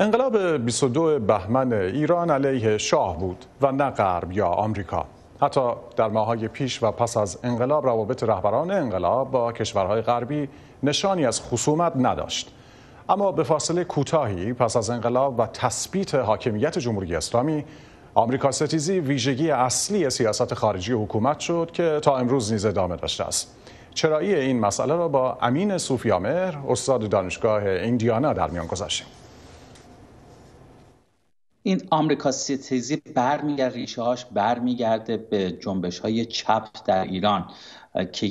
انقلاب 22 بهمن ایران علیه شاه بود و نه غرب یا آمریکا حتی در ماهای پیش و پس از انقلاب روابط رهبران انقلاب با کشورهای غربی نشانی از خصومت نداشت اما به فاصله کوتاهی پس از انقلاب و تثبیت حاکمیت جمهوری اسلامی آمریکا ستیزی ویژگی اصلی سیاست خارجی حکومت شد که تا امروز نیز ادامه داشته است چرایی این مسئله را با امین صوفیامر استاد دانشگاه ایندیانا در میان گذاشتیم این آمریکا ستیزی برمیگرد ریشه هاش برمیگرده به جنبش های چپ در ایران که,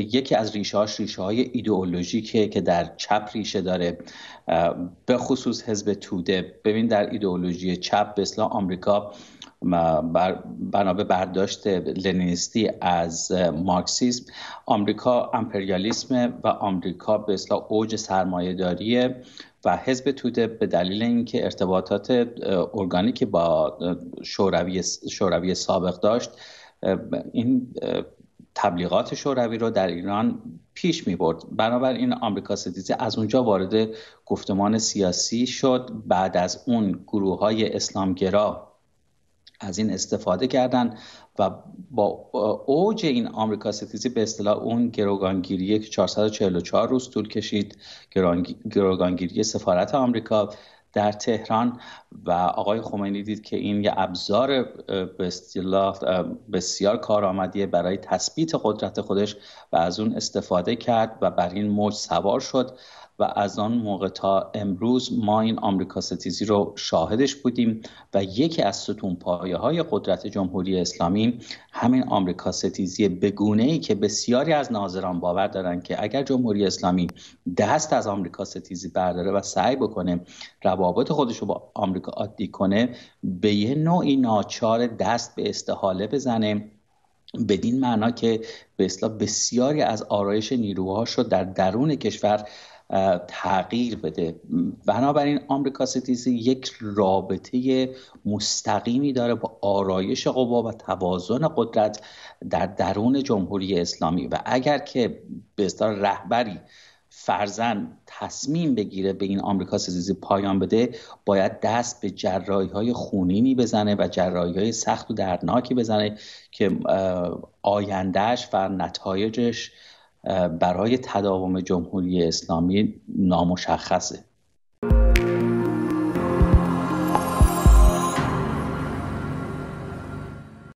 یکی از ریشه هاش ریشه های ایدئولوژیکه که در چپ ریشه داره به خصوص حزب توده ببین در ایدئولوژی چپ به آمریکا بر بنا به برداشت لنینیستی از مارکسیسم آمریکا امپریالیسم و آمریکا به اصطلاح اوج داریه و حزب توده به دلیل اینکه ارتباطات ارگانیکی با شوروی شوروی سابق داشت این تبلیغات شوروی رو در ایران پیش می برد بنابراین آمریکا ستیزی از اونجا وارد گفتمان سیاسی شد بعد از اون گروه های اسلامگرا از این استفاده کردند و با اوج این آمریکا ستیزی به اصطلاح اون گروگانگیری 444 روز طول کشید گروگانگیری سفارت آمریکا در تهران و آقای خمینی دید که این یه ابزار بسیار کارآمدی برای تثبیت قدرت خودش و از اون استفاده کرد و بر این موج سوار شد و از آن موقع تا امروز ما این آمریکا ستیزی رو شاهدش بودیم و یکی از ستون پایه های قدرت جمهوری اسلامی همین آمریکا ستیزی بگونه ای که بسیاری از ناظران باور دارن که اگر جمهوری اسلامی دست از آمریکا ستیزی برداره و سعی بکنه روابط خودش رو با آمریکا عادی کنه به یه نوعی ناچار دست به استحاله بزنه بدین معنا که به اصطلاح بسیاری از آرایش نیروهاش رو در درون کشور تغییر بده بنابراین آمریکا ستیزی یک رابطه مستقیمی داره با آرایش قوا و توازن قدرت در درون جمهوری اسلامی و اگر که به رهبری فرزن تصمیم بگیره به این آمریکا ستیزی پایان بده باید دست به جرایی های خونینی بزنه و جرایی های سخت و دردناکی بزنه که آیندهش و نتایجش برای تداوم جمهوری اسلامی نامشخصه